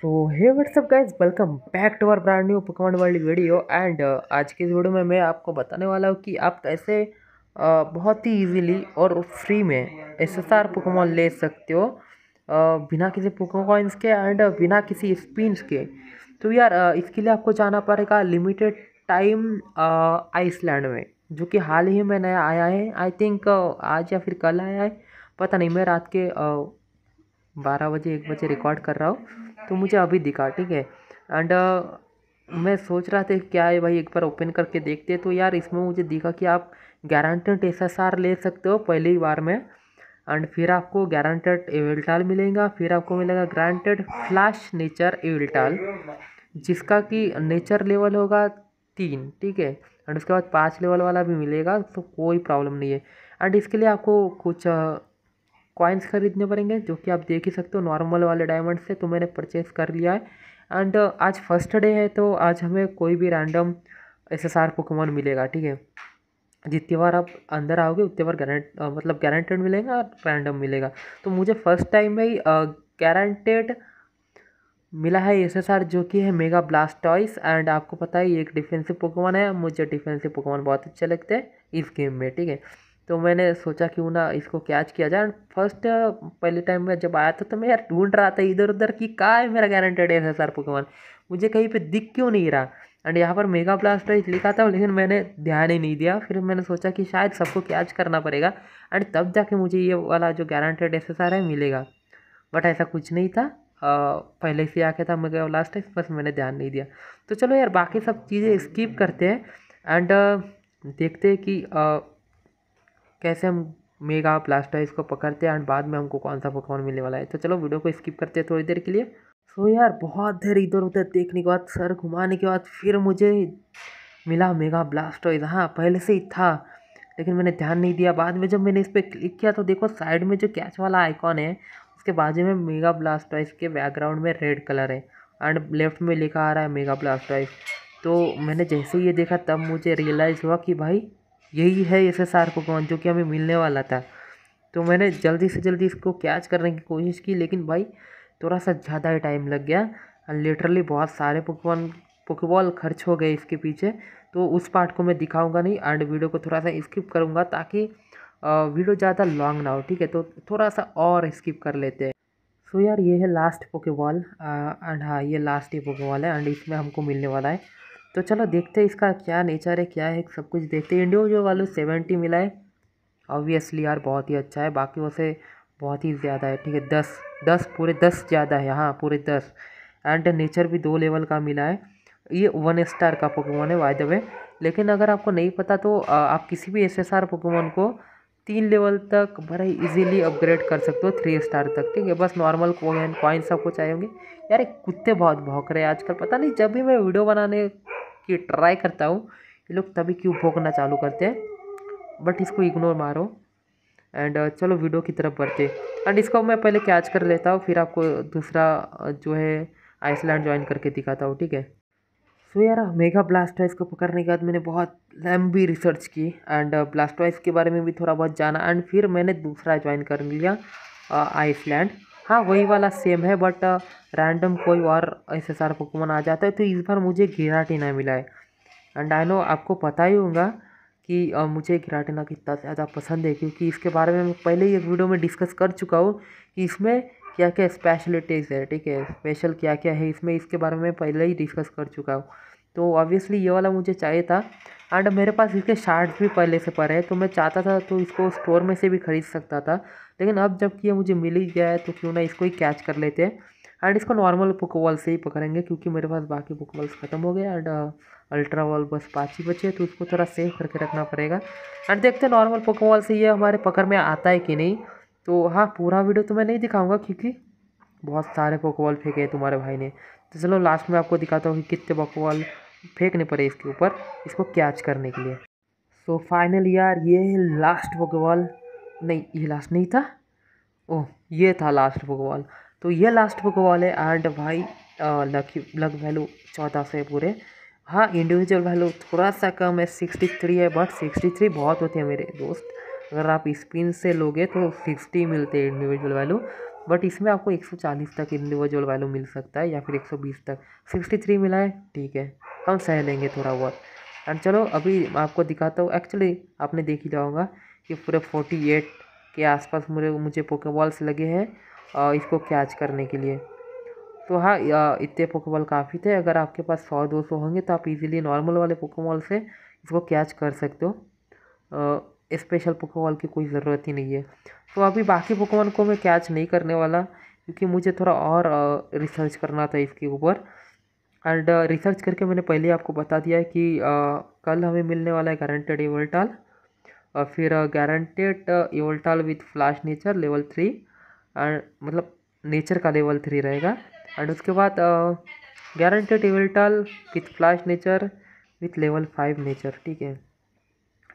so hey what's up guys welcome back to our brand new Pokemon world video and आज की इस video में मैं आपको बताने वाला हूँ कि आप कैसे uh, बहुत ही इजीली और फ्री में एस एस आर पकवान ले सकते हो uh, बिना किसी पकवाइंस के एंड uh, बिना किसी स्पिनस के तो यार इसके लिए आपको जाना पड़ेगा लिमिटेड टाइम आइसलैंड में जो कि हाल ही में नया आया है आई थिंक आज या फिर कल आया है पता नहीं मैं रात के बारह बजे एक बजे रिकॉर्ड कर रहा हूँ तो मुझे अभी दिखा ठीक है एंड uh, मैं सोच रहा था क्या है भाई एक बार ओपन करके देखते तो यार इसमें मुझे दिखा कि आप गारंटेड एस ले सकते हो पहली बार में एंड फिर आपको गारंटेड एविल्टाल मिलेगा फिर आपको मिलेगा ग्रांटेड फ्लैश नेचर एविल्टाल जिसका कि नेचर लेवल होगा तीन ठीक है एंड उसके बाद पाँच लेवल वाला भी मिलेगा तो कोई प्रॉब्लम नहीं है एंड इसके लिए आपको कुछ uh, कॉइन्स खरीदने पड़ेंगे जो कि आप देख ही सकते हो नॉर्मल वाले डायमंड से तो मैंने परचेज़ कर लिया है एंड uh, आज फर्स्ट डे है तो आज हमें कोई भी random S S R Pokemon मिलेगा ठीक है जितनी बार आप अंदर आओगे उतनी बार गारंट uh, मतलब गारंटेड मिलेगा और रैंडम मिलेगा तो मुझे फर्स्ट टाइम में ही गारंटेड uh, मिला है एस एस आर जो कि है मेगा ब्लास्ट टॉयस एंड आपको पता है ये एक डिफेंसिव पोकेमॉन है मुझे डिफेंसिव पोकेमॉन बहुत अच्छे लगते हैं इस गेम में ठीक है तो मैंने सोचा क्यों ना इसको कैच किया जाए फर्स्ट पहले टाइम में जब आया था तो मैं यार ढूंढ रहा था इधर उधर कि का है मेरा guaranteed S S R Pokemon मुझे कहीं पे दिख क्यों नहीं रहा एंड यहाँ पर मेगा ब्लास्टर लिखा था लेकिन मैंने ध्यान ही नहीं दिया फिर मैंने सोचा कि शायद सबको कैच करना पड़ेगा एंड तब जाके मुझे ये वाला जो गारंटेड एस एस आर है मिलेगा बट ऐसा कुछ नहीं था आ, पहले से आके था मेगा ब्लास्टर बस मैंने ध्यान नहीं दिया तो चलो यार बाकी सब चीज़ें स्किप करते हैं एंड देखते हैं कि कैसे हम मेगा प्लास्टाइज को पकड़ते हैं एंड बाद में हमको कौन सा पकवान मिलने वाला है तो चलो वीडियो को स्किप करते हैं थोड़ी देर के लिए सो so, यार बहुत देर इधर उधर देखने के बाद सर घुमाने के बाद फिर मुझे मिला मेगा ब्लास्टॉइज हाँ पहले से ही था लेकिन मैंने ध्यान नहीं दिया बाद में जब मैंने इस पर क्लिक किया तो देखो साइड में जो कैच वाला आइकॉन है उसके बाजू में मेगा ब्लास्टॉइज के बैकग्राउंड में रेड कलर है एंड लेफ्ट में लिखा आ रहा है मेगा ब्लास्टॉइज तो मैंने जैसे ही ये देखा तब मुझे रियलाइज़ हुआ कि भाई यही है एस एस आर पकवान जो कि हमें मिलने वाला था तो मैंने जल्दी से जल्दी इसको कैच करने की कोशिश की लेकिन भाई थोड़ा सा ज़्यादा ही टाइम लग गया लिटरली बहुत सारे पकवान पोकेबॉल खर्च हो गए इसके पीछे तो उस पार्ट को मैं दिखाऊंगा नहीं एंड वीडियो को थोड़ा सा स्किप करूंगा ताकि वीडियो ज़्यादा लॉन्ग ना हो ठीक है तो थोड़ा सा और स्किप कर लेते हैं सो यार ये है लास्ट पोकेबॉल एंड हाँ ये लास्ट ही पोकेबॉल है एंड इसमें हमको मिलने वाला है तो चलो देखते हैं इसका क्या नेचर है क्या है सब कुछ देखते हैं जो वालों सेवेंटी मिला है ऑब्वियसली यार बहुत ही अच्छा है बाकी वैसे बहुत ही ज़्यादा है ठीक है दस दस पूरे दस ज़्यादा है हाँ पूरे दस एंड नेचर भी दो लेवल का मिला है ये वन स्टार का पोकेमोन है वाई द लेकिन अगर आपको नहीं पता तो आप किसी भी एस एस आर पोकेमोन को तीन लेवल तक बड़ा ही ईजीली अपग्रेड कर सकते हो थ्री स्टार तक ठीक है बस नॉर्मल कोइन कॉइन सब कुछ आए होंगे यार कुत्ते बहुत भौंक रहे हैं आजकल पता नहीं जब भी मैं वीडियो बनाने कि ट्राई करता हूँ ये लोग तभी क्यों भोंकना चालू करते हैं बट इसको इग्नोर मारो एंड uh, चलो वीडियो की तरफ बढ़ते एंड इसको मैं पहले कैच कर लेता हूँ फिर आपको दूसरा uh, जो है आइसलैंड ज्वाइन करके दिखाता हूँ ठीक है सो यार मेगा ब्लास्ट को पकड़ने के बाद मैंने बहुत लंबी रिसर्च की एंड ब्लास्ट uh, के बारे में भी थोड़ा बहुत जाना एंड फिर मैंने दूसरा ज्वाइन कर लिया आइसलैंड हाँ वही वाला सेम है बट रैंडम uh, कोई और एस एस आर आ जाता है तो इस बार मुझे घिराटीना मिला है एंड आई नो आपको पता ही होगा कि आ, uh, मुझे घिराटीना कितना ज़्यादा पसंद है क्योंकि इसके बारे में मैं पहले ही एक वीडियो में डिस्कस कर चुका हूँ कि इसमें क्या क्या स्पेशलिटीज़ है ठीक है स्पेशल क्या क्या है इसमें इसके बारे में पहले ही डिस्कस कर चुका हूँ तो ऑब्वियसली ये वाला मुझे चाहिए था एंड मेरे पास इसके शार्ट्स भी पहले से पड़े हैं तो मैं चाहता था तो इसको स्टोर में से भी ख़रीद सकता था लेकिन अब जबकि ये मुझे मिल ही गया है तो क्यों ना इसको ही कैच कर लेते हैं एंड इसको नॉर्मल पुकवॉल से ही पकड़ेंगे क्योंकि मेरे पास बाकी पुकवॉल्स ख़त्म हो गए एंड अल्ट्रा वॉल बस पाँच ही बचे तो उसको थोड़ा सेव करके रखना पड़ेगा एंड देखते हैं नॉर्मल पुकवॉल से ये हमारे पकड़ में आता है कि नहीं तो हाँ पूरा वीडियो तो मैं नहीं दिखाऊँगा क्योंकि बहुत सारे पोकोबॉल फेंके हैं तुम्हारे भाई ने तो चलो लास्ट में आपको दिखाता हूँ कि कितने पोकोबॉल फेंकने पड़े इसके ऊपर इसको कैच करने के लिए सो so, फाइनल यार ये लास्ट वॉकबॉल नहीं ये लास्ट नहीं था ओह oh, ये था लास्ट वॉकबॉल तो ये लास्ट वॉकबॉल है एंड भाई लकी लक वैल्यू चौदह से पूरे हाँ इंडिविजुअल वैल्यू थोड़ा सा कम है सिक्सटी थ्री है बट सिक्सटी थ्री बहुत होते हैं मेरे दोस्त अगर आप स्पिन से लोगे तो सिक्सटी मिलते हैं इंडिविजुअल वैल्यू बट इसमें आपको 140 तक इंडिविजुअल वैल्यू मिल सकता है या फिर 120 तक 63 मिला है ठीक है हम सह लेंगे थोड़ा बहुत एंड चलो अभी आपको दिखाता हूँ एक्चुअली आपने देख ही जाऊँगा कि पूरे 48 के आसपास मुझे मुझे पोकेबॉल्स लगे हैं इसको कैच करने के लिए तो हाँ इतने पोकेबॉल काफ़ी थे अगर आपके पास सौ दो सौ होंगे तो आप इजीली नॉर्मल वाले पोकेबॉल से इसको कैच कर सकते हो स्पेशल पकवान की कोई ज़रूरत ही नहीं है तो अभी बाकी पकवान को मैं कैच नहीं करने वाला क्योंकि मुझे थोड़ा और रिसर्च करना था इसके ऊपर एंड रिसर्च करके मैंने पहले आपको बता दिया है कि आ, कल हमें मिलने वाला है गारंटेड इवल्टाल और फिर गारंटेड इवल्टाल with flash nature level three and मतलब नेचर का लेवल थ्री रहेगा एंड उसके बाद गारंटेड इवल्टाल with flash nature with level five nature ठीक है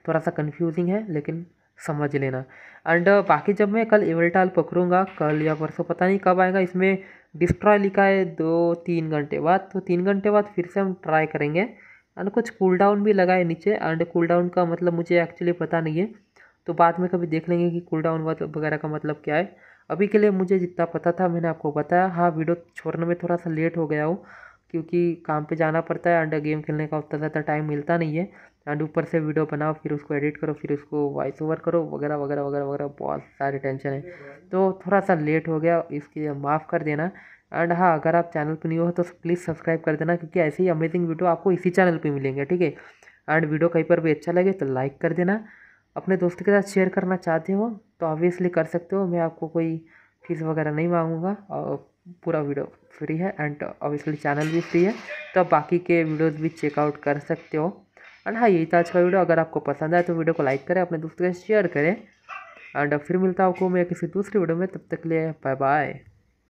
थोड़ा सा कन्फ्यूजिंग है लेकिन समझ लेना एंड uh, बाकी जब मैं कल एवल्टाल पकड़ूंगा कल या परसों पता नहीं कब आएगा इसमें डिस्ट्रॉय लिखा है दो तीन घंटे बाद तो तीन घंटे बाद फिर से हम ट्राई करेंगे एंड कुछ कूल डाउन भी लगा है नीचे एंड कूल डाउन का मतलब मुझे एक्चुअली पता नहीं है तो बाद में कभी देख लेंगे कि कूल डाउन वगैरह का मतलब क्या है अभी के लिए मुझे जितना पता था मैंने आपको बताया हाँ वीडियो छोड़ने में थोड़ा सा लेट हो गया हूँ क्योंकि काम पे जाना पड़ता है एंड गेम खेलने का उतना ज़्यादा टाइम मिलता नहीं है एंड ऊपर से वीडियो बनाओ फिर उसको एडिट करो फिर उसको वॉइस ओवर करो वगैरह वगैरह वगैरह वगैरह बहुत सारे टेंशन है तो थोड़ा सा लेट हो गया इसके लिए माफ़ कर देना एंड हाँ अगर आप चैनल पर नहीं हो तो प्लीज़ सब्सक्राइब कर देना क्योंकि ऐसे ही अमेजिंग वीडियो आपको इसी चैनल पर मिलेंगे ठीक है एंड वीडियो कहीं पर भी अच्छा लगे तो लाइक कर देना अपने दोस्त के साथ शेयर करना चाहते हो तो ऑब्वियसली कर सकते हो मैं आपको कोई फीस वगैरह नहीं मांगूंगा और पूरा वीडियो फ्री है एंड ऑब्वियसली चैनल भी फ्री है तो आप बाकी के वीडियोज़ भी चेकआउट कर सकते हो एंड हाँ यही था आज का वीडियो अगर आपको पसंद आए तो वीडियो को लाइक करें अपने दोस्तों के शेयर करें एंड फिर मिलता हूँ आपको मैं किसी दूसरी वीडियो में तब तक के लिए बाय बाय